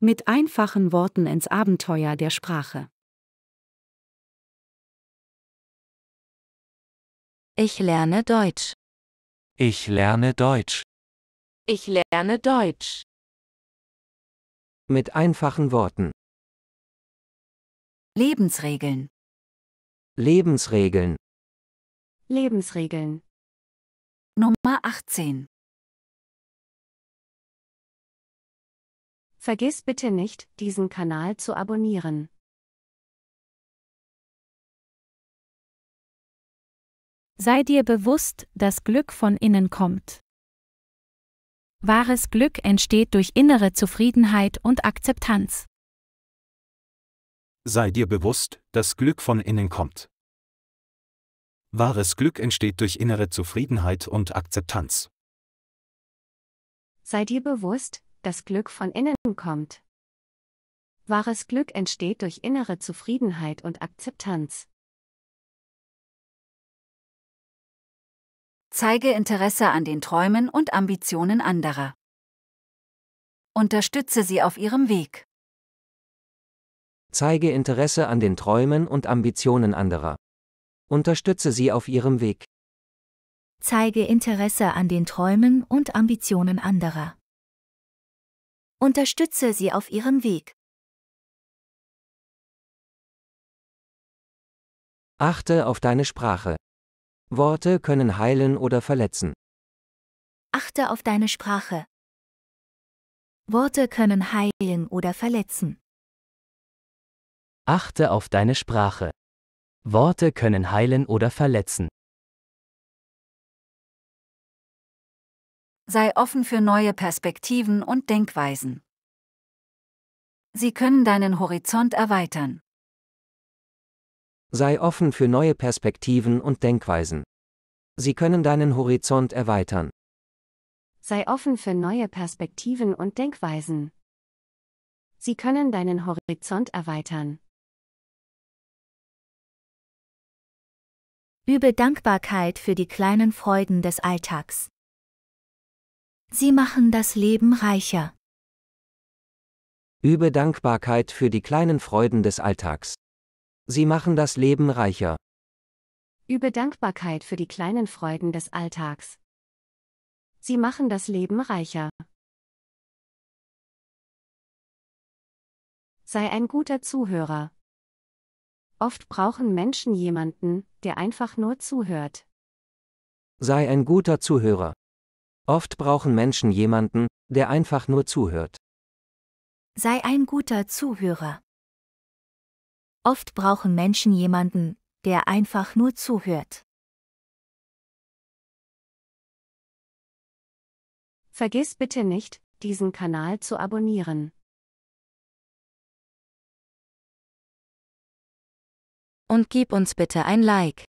Mit einfachen Worten ins Abenteuer der Sprache. Ich lerne Deutsch. Ich lerne Deutsch. Ich lerne Deutsch. Mit einfachen Worten. Lebensregeln. Lebensregeln. Lebensregeln. Nummer 18. Vergiss bitte nicht, diesen Kanal zu abonnieren. Sei dir bewusst, dass Glück von innen kommt. Wahres Glück entsteht durch innere Zufriedenheit und Akzeptanz. Sei dir bewusst, dass Glück von innen kommt. Wahres Glück entsteht durch innere Zufriedenheit und Akzeptanz. Sei dir bewusst, das Glück von innen kommt. Wahres Glück entsteht durch innere Zufriedenheit und Akzeptanz. Zeige Interesse an den Träumen und Ambitionen anderer. Unterstütze sie auf ihrem Weg. Zeige Interesse an den Träumen und Ambitionen anderer. Unterstütze sie auf ihrem Weg. Zeige Interesse an den Träumen und Ambitionen anderer. Unterstütze sie auf ihrem Weg. Achte auf deine Sprache. Worte können heilen oder verletzen. Achte auf deine Sprache. Worte können heilen oder verletzen. Achte auf deine Sprache. Worte können heilen oder verletzen. sei offen für neue Perspektiven und Denkweisen. Sie können deinen Horizont erweitern. Sei offen für neue Perspektiven und Denkweisen. Sie können deinen Horizont erweitern. Sei offen für neue Perspektiven und Denkweisen. Sie können deinen Horizont erweitern. Übe Dankbarkeit für die kleinen Freuden des Alltags. Sie machen das Leben reicher. Übe Dankbarkeit für die kleinen Freuden des Alltags. Sie machen das Leben reicher. Übe Dankbarkeit für die kleinen Freuden des Alltags. Sie machen das Leben reicher. Sei ein guter Zuhörer. Oft brauchen Menschen jemanden, der einfach nur zuhört. Sei ein guter Zuhörer. Oft brauchen Menschen jemanden, der einfach nur zuhört. Sei ein guter Zuhörer. Oft brauchen Menschen jemanden, der einfach nur zuhört. Vergiss bitte nicht, diesen Kanal zu abonnieren. Und gib uns bitte ein Like.